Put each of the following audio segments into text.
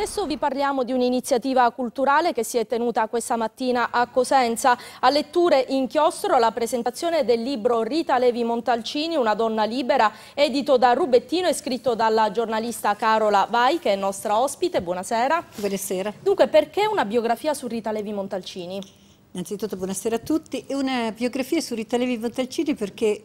Adesso vi parliamo di un'iniziativa culturale che si è tenuta questa mattina a Cosenza. A letture in chiostro la presentazione del libro Rita Levi Montalcini, una donna libera, edito da Rubettino e scritto dalla giornalista Carola Vai, che è nostra ospite. Buonasera. Buonasera. Dunque, perché una biografia su Rita Levi Montalcini? Innanzitutto buonasera a tutti. È una biografia su Rita Levi Montalcini perché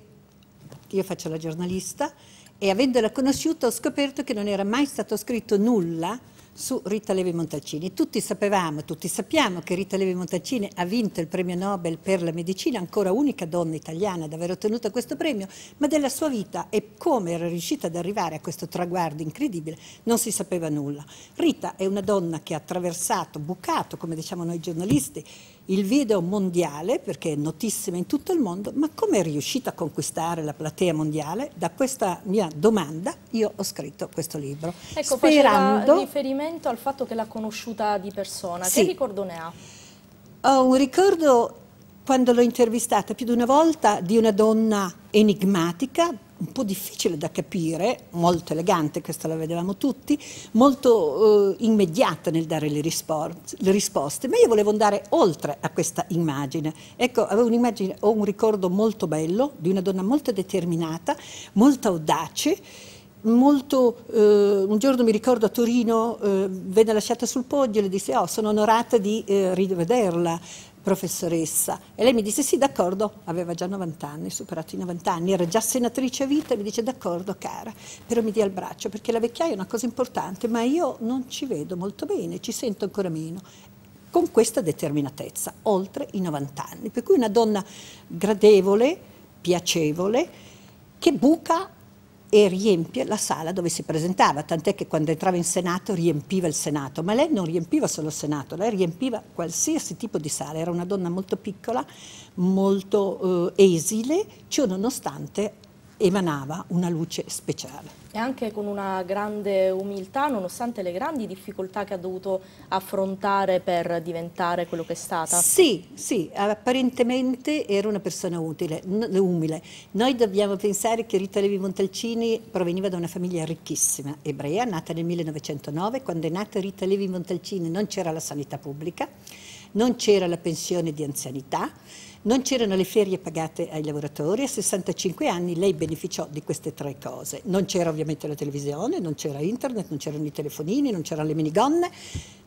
io faccio la giornalista e avendola conosciuta ho scoperto che non era mai stato scritto nulla su Rita Levi Montalcini. Tutti sapevamo, tutti sappiamo che Rita Levi Montalcini ha vinto il premio Nobel per la medicina, ancora unica donna italiana ad aver ottenuto questo premio, ma della sua vita e come era riuscita ad arrivare a questo traguardo incredibile non si sapeva nulla. Rita è una donna che ha attraversato, bucato, come diciamo noi giornalisti, il video mondiale, perché è notissima in tutto il mondo, ma come è riuscita a conquistare la platea mondiale? Da questa mia domanda io ho scritto questo libro. Ecco, sperando... riferimento riferimento al fatto che l'ha conosciuta di persona. Sì. Che ricordo ne ha? Ho un ricordo quando l'ho intervistata più di una volta di una donna enigmatica, un po' difficile da capire, molto elegante, questa la vedevamo tutti, molto eh, immediata nel dare le, le, risposte, ma io volevo andare oltre a questa immagine. Ecco, avevo un'immagine, ho un ricordo molto bello di una donna molto determinata, molto audace molto, eh, un giorno mi ricordo a Torino, eh, venne lasciata sul podio e le disse, oh, sono onorata di eh, rivederla professoressa. E lei mi disse sì, d'accordo, aveva già 90 anni, superato i 90 anni, era già senatrice a vita e mi dice d'accordo cara, però mi dia il braccio perché la vecchiaia è una cosa importante, ma io non ci vedo molto bene, ci sento ancora meno con questa determinatezza, oltre i 90 anni. Per cui una donna gradevole, piacevole, che buca e riempie la sala dove si presentava, tant'è che quando entrava in Senato riempiva il Senato, ma lei non riempiva solo il Senato, lei riempiva qualsiasi tipo di sala, era una donna molto piccola, molto eh, esile, ciò nonostante emanava una luce speciale. E anche con una grande umiltà, nonostante le grandi difficoltà che ha dovuto affrontare per diventare quello che è stata? Sì, sì, apparentemente era una persona utile, umile. Noi dobbiamo pensare che Rita Levi Montalcini proveniva da una famiglia ricchissima, ebrea, nata nel 1909. Quando è nata Rita Levi Montalcini non c'era la sanità pubblica non c'era la pensione di anzianità, non c'erano le ferie pagate ai lavoratori, a 65 anni lei beneficiò di queste tre cose. Non c'era ovviamente la televisione, non c'era internet, non c'erano i telefonini, non c'erano le minigonne,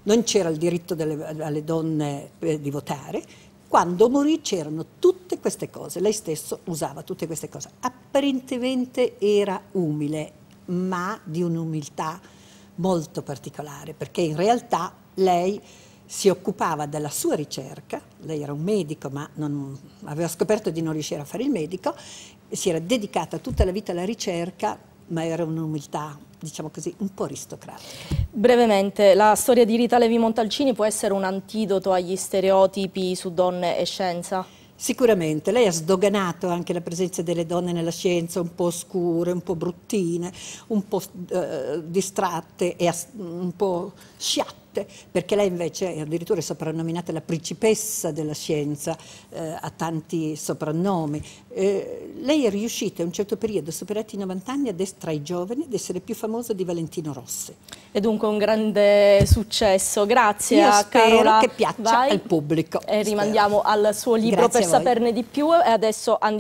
non c'era il diritto delle, alle donne eh, di votare. Quando morì c'erano tutte queste cose, lei stesso usava tutte queste cose. Apparentemente era umile, ma di un'umiltà molto particolare, perché in realtà lei si occupava della sua ricerca, lei era un medico ma non, aveva scoperto di non riuscire a fare il medico, e si era dedicata tutta la vita alla ricerca ma era un'umiltà diciamo così, un po' aristocratica. Brevemente, la storia di Rita Levi Montalcini può essere un antidoto agli stereotipi su donne e scienza? Sicuramente, lei ha sdoganato anche la presenza delle donne nella scienza, un po' oscure, un po' bruttine, un po' eh, distratte e un po' sciatte forte, perché lei invece è addirittura soprannominata la principessa della scienza, eh, ha tanti soprannomi. Eh, lei è riuscita in un certo periodo, superati i 90 anni, ad essere tra i giovani, ad essere più famosa di Valentino Rossi. E dunque un grande successo, grazie Io a Carola che piaccia Vai. al pubblico. E rimandiamo spero. al suo libro grazie per saperne di più e adesso andiamo